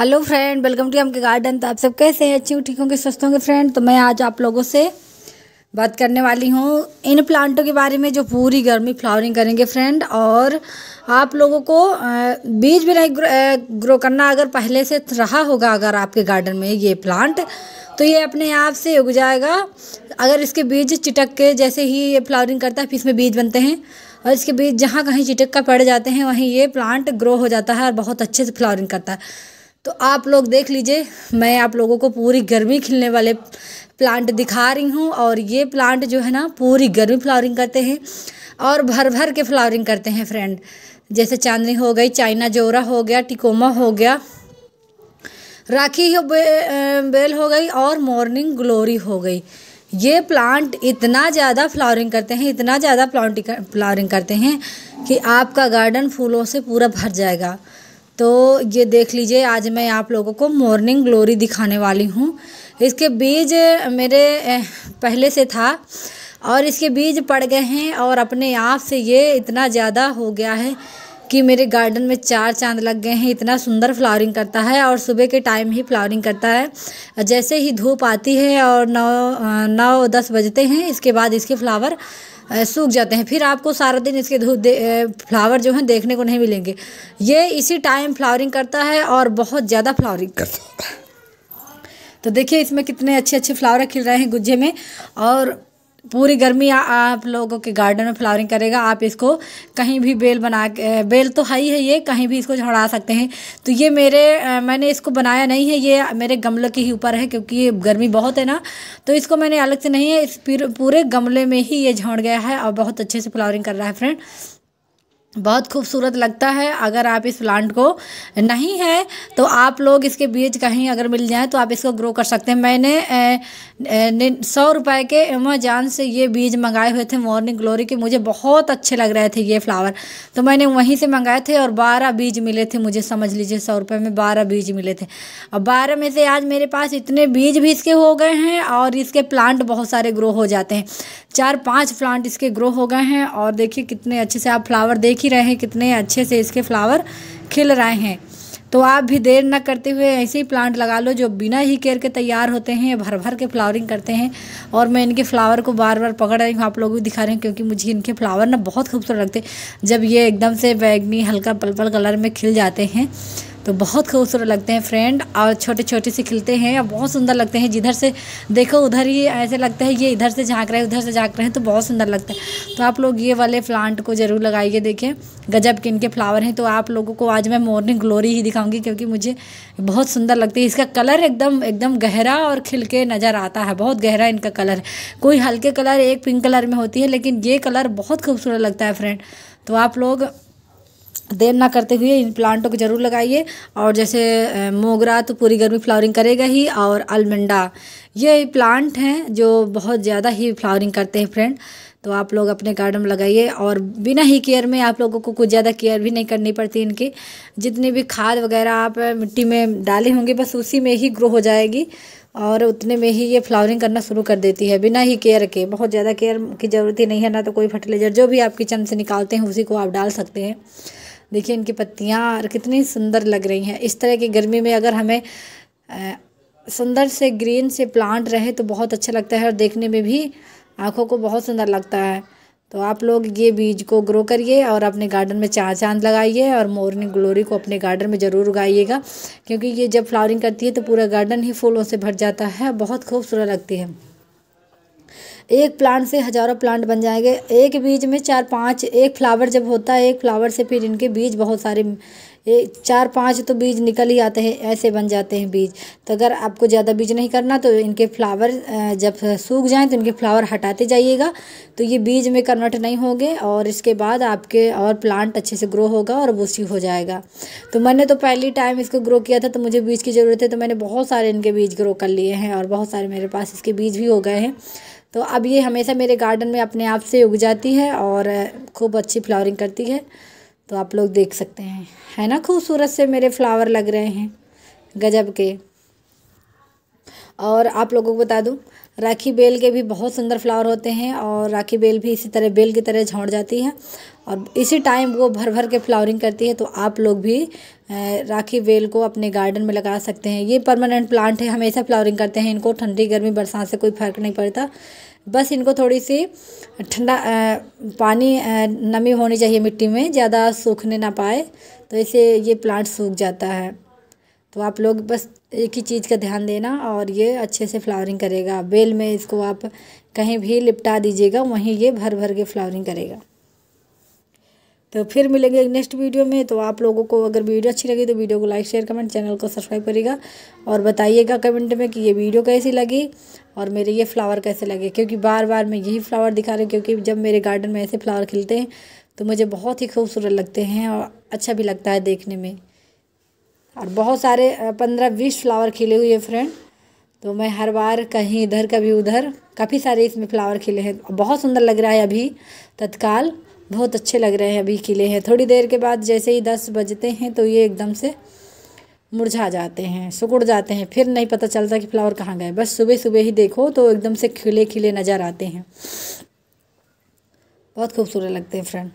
hello friend welcome to M K garden तो आप सब कैसे हैं अच्छे ठीक होंगे स्वस्थ होंगे फ्रेंड तो मैं आज आप लोगों से बात करने वाली हूँ इन प्लांटों के बारे में जो पूरी गर्मी फ्लावरिंग करेंगे फ्रेंड और आप लोगों को बीज भी नहीं ग्रो करना अगर पहले से रहा होगा अगर आपके गार्डन में ये प्लांट तो ये अपने आप से उग जाएगा अगर इसके बीज चिटक के जैसे ही ये फ्लावरिंग करता है फिर इसमें बीज बनते हैं और इसके बीज जहाँ कहीं चिटक का पड़ जाते हैं वहीं ये प्लांट ग्रो हो जाता है और बहुत अच्छे से फ्लावरिंग करता है तो आप लोग देख लीजिए मैं आप लोगों को पूरी गर्मी खिलने वाले प्लांट दिखा रही हूँ और ये प्लांट जो है ना पूरी गर्मी फ्लावरिंग करते हैं और भर भर के फ्लावरिंग करते हैं फ्रेंड जैसे चांदनी हो गई चाइना जोरा हो गया टिकोमा हो गया राखी हो बे, बेल हो गई और मॉर्निंग ग्लोरी हो गई ये प्लांट इतना ज़्यादा फ्लावरिंग करते हैं इतना ज़्यादा प्लांट फ्लावरिंग करते हैं कि आपका गार्डन फूलों से पूरा भर जाएगा तो ये देख लीजिए आज मैं आप लोगों को मॉर्निंग ग्लोरी दिखाने वाली हूँ इसके बीज मेरे पहले से था और इसके बीज पड़ गए हैं और अपने आप से ये इतना ज़्यादा हो गया है कि मेरे गार्डन में चार चांद लग गए हैं इतना सुंदर फ्लावरिंग करता है और सुबह के टाइम ही फ्लावरिंग करता है जैसे ही धूप आती है और नौ नौ दस बजते हैं इसके बाद इसके फ्लावर सूख जाते हैं फिर आपको सारा दिन इसके धूप फ्लावर जो है देखने को नहीं मिलेंगे ये इसी टाइम फ्लावरिंग करता है और बहुत ज़्यादा फ्लावरिंग करता है तो देखिए इसमें कितने अच्छे अच्छे फ्लावर खिल रहे हैं गुज्जे में और पूरी गर्मी आ, आप लोगों के गार्डन में फ्लावरिंग करेगा आप इसको कहीं भी बेल बना के बेल तो है ही है ये कहीं भी इसको झड़ा सकते हैं तो ये मेरे मैंने इसको बनाया नहीं है ये मेरे गमले के ही ऊपर है क्योंकि ये गर्मी बहुत है ना तो इसको मैंने अलग से नहीं है इस पूरे गमले में ही ये झड़ गया है और बहुत अच्छे से फ्लावरिंग कर रहा है फ्रेंड बहुत खूबसूरत लगता है अगर आप इस प्लांट को नहीं है तो आप लोग इसके बीज कहीं अगर मिल जाए तो आप इसको ग्रो कर सकते हैं मैंने सौ रुपए के अमेजान से ये बीज मंगाए हुए थे मॉर्निंग ग्लोरी के मुझे बहुत अच्छे लग रहे थे ये फ्लावर तो मैंने वहीं से मंगाए थे और बारह बीज मिले थे मुझे समझ लीजिए सौ रुपये में बारह बीज मिले थे और बारह में से आज मेरे पास इतने बीज भी इसके हो गए हैं और इसके प्लांट बहुत सारे ग्रो हो जाते हैं चार पाँच प्लांट इसके ग्रो हो गए हैं और देखिए कितने अच्छे से आप फ्लावर देख देख ही रहे हैं कितने अच्छे से इसके फ्लावर खिल रहे हैं तो आप भी देर ना करते हुए ऐसे ही प्लांट लगा लो जो बिना ही केयर के तैयार होते हैं भर भर के फ्लावरिंग करते हैं और मैं इनके फ्लावर को बार बार पकड़ रही हूँ आप लोगों को दिखा रहे हैं क्योंकि मुझे इनके फ्लावर ना बहुत खूबसूरत लगते हैं जब ये एकदम से बैगनी हल्का पलपल कलर में खिल जाते हैं तो बहुत खूबसूरत लगते हैं फ्रेंड और छोटे छोटे से खिलते हैं और बहुत सुंदर लगते हैं जिधर से देखो उधर ही ऐसे लगता है ये इधर से झाँक रहे हैं उधर से झाँक रहे हैं तो बहुत सुंदर लगता है तो आप लोग ये वाले प्लांट को ज़रूर लगाइए देखें गजब के इनके फ्लावर हैं तो आप लोगों को आज मैं मॉर्निंग ग्लोरी ही दिखाऊंगी क्योंकि मुझे बहुत सुंदर लगती है इसका कलर एकदम एकदम गहरा और खिल के नज़र आता है बहुत गहरा इनका कलर कोई हल्के कलर एक पिंक कलर में होती है लेकिन ये कलर बहुत खूबसूरत लगता है फ्रेंड तो आप लोग देर ना करते हुए इन प्लांटों को ज़रूर लगाइए और जैसे मोगरा तो पूरी गर्मी फ्लावरिंग करेगा ही और अलमंडा ये प्लांट हैं जो बहुत ज़्यादा ही फ्लावरिंग करते हैं फ्रेंड तो आप लोग अपने गार्डन में लगाइए और बिना ही केयर में आप लोगों को कुछ ज़्यादा केयर भी नहीं करनी पड़ती इनकी जितनी भी खाद वगैरह आप मिट्टी में डाले होंगे बस उसी में ही ग्रो हो जाएगी और उतने में ही ये फ्लावरिंग करना शुरू कर देती है बिना ही केयर के बहुत ज़्यादा केयर की ज़रूरत ही नहीं है ना तो कोई फर्टिलाइज़र जो भी आप किचन से निकालते हैं उसी को आप डाल सकते हैं देखिए इनकी पत्तियाँ कितनी सुंदर लग रही हैं इस तरह की गर्मी में अगर हमें सुंदर से ग्रीन से प्लांट रहे तो बहुत अच्छा लगता है और देखने में भी आँखों को बहुत सुंदर लगता है तो आप लोग ये बीज को ग्रो करिए और अपने गार्डन में चार चांद लगाइए और मोरनी ग्लोरी को अपने गार्डन में ज़रूर उगाइएगा क्योंकि ये जब फ्लावरिंग करती है तो पूरा गार्डन ही फूलों से भर जाता है बहुत खूबसूरत लगती है एक प्लांट से हज़ारों प्लांट बन जाएंगे एक बीज में चार पाँच एक फ्लावर जब होता है एक फ्लावर से फिर इनके बीज बहुत सारे एक चार पाँच तो बीज निकल ही आते हैं ऐसे बन जाते हैं बीज तो अगर आपको ज़्यादा बीज नहीं करना तो इनके फ्लावर जब सूख जाएं तो इनके फ्लावर हटाते जाइएगा तो ये बीज में कन्वर्ट नहीं होंगे और इसके बाद आपके और प्लांट अच्छे से ग्रो होगा और बूसी हो जाएगा तो मैंने तो पहली टाइम इसको ग्रो किया था तो मुझे बीज की ज़रूरत है तो मैंने बहुत सारे इनके बीज ग्रो कर लिए हैं और बहुत सारे मेरे पास इसके बीज भी हो गए हैं तो अब ये हमेशा मेरे गार्डन में अपने आप से उग जाती है और खूब अच्छी फ्लावरिंग करती है तो आप लोग देख सकते हैं है ना खूबसूरत से मेरे फ्लावर लग रहे हैं गजब के और आप लोगों को बता दूं राखी बेल के भी बहुत सुंदर फ्लावर होते हैं और राखी बेल भी इसी तरह बेल की तरह झोंक जाती है और इसी टाइम वो भर भर के फ्लावरिंग करती है तो आप लोग भी राखी बेल को अपने गार्डन में लगा सकते हैं ये परमानेंट प्लांट है हमेशा फ्लावरिंग करते हैं इनको ठंडी गर्मी बरसात से कोई फ़र्क नहीं पड़ता बस इनको थोड़ी सी ठंडा पानी नमी होनी चाहिए मिट्टी में ज़्यादा सूखने ना पाए तो इसे ये प्लांट सूख जाता है तो आप लोग बस एक ही चीज़ का ध्यान देना और ये अच्छे से फ्लावरिंग करेगा बेल में इसको आप कहीं भी लिपटा दीजिएगा वहीं ये भर भर के फ्लावरिंग करेगा तो फिर मिलेंगे नेक्स्ट वीडियो में तो आप लोगों को अगर वीडियो अच्छी लगी तो वीडियो को लाइक शेयर कमेंट चैनल को सब्सक्राइब करिएगा और बताइएगा कमेंट में कि ये वीडियो कैसी लगी और मेरे ये फ्लावर कैसे लगे क्योंकि बार बार मैं यही फ्लावर दिखा रही हूँ क्योंकि जब मेरे गार्डन में ऐसे फ्लावर खिलते हैं तो मुझे बहुत ही खूबसूरत लगते हैं और अच्छा भी लगता है देखने में और बहुत सारे पंद्रह बीस फ्लावर खिले हुए फ्रेंड तो मैं हर बार कहीं इधर कभी उधर काफ़ी सारे इसमें फ्लावर खिले हैं बहुत सुंदर लग रहा है अभी तत्काल बहुत अच्छे लग रहे हैं अभी खिले हैं थोड़ी देर के बाद जैसे ही दस बजते हैं तो ये एकदम से मुरझा जाते हैं सुकुड़ जाते हैं फिर नहीं पता चलता कि फ्लावर कहाँ गए बस सुबह सुबह ही देखो तो एकदम से खिले खिले नज़र आते हैं बहुत खूबसूरत लगते हैं फ्रेंड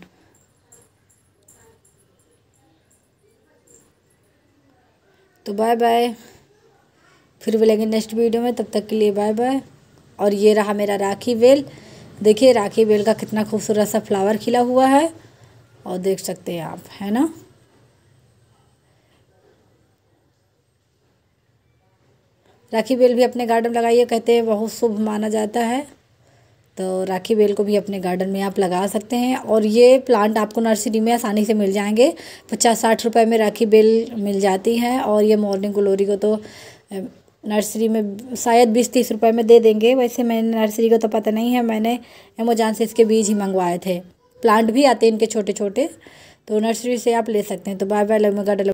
तो बाय बाय फिर मिलेंगे नेक्स्ट वीडियो में तब तक के लिए बाय बाय और ये रहा मेरा राखी वेल देखिए राखी बेल का कितना खूबसूरत सा फ्लावर खिला हुआ है और देख सकते हैं आप है ना राखी बेल भी अपने गार्डन लगाइए कहते हैं बहुत शुभ माना जाता है तो राखी बेल को भी अपने गार्डन में आप लगा सकते हैं और ये प्लांट आपको नर्सरी में आसानी से मिल जाएंगे पचास साठ रुपए में राखी बेल मिल जाती है और ये मॉर्निंग ग्लोरी को तो नर्सरी में शायद बीस तीस रुपए में दे देंगे वैसे मैंने नर्सरी का तो पता नहीं है मैंने अमेजान से इसके बीज ही मंगवाए थे प्लांट भी आते हैं इनके छोटे छोटे तो नर्सरी से आप ले सकते हैं तो बाय बाय लव में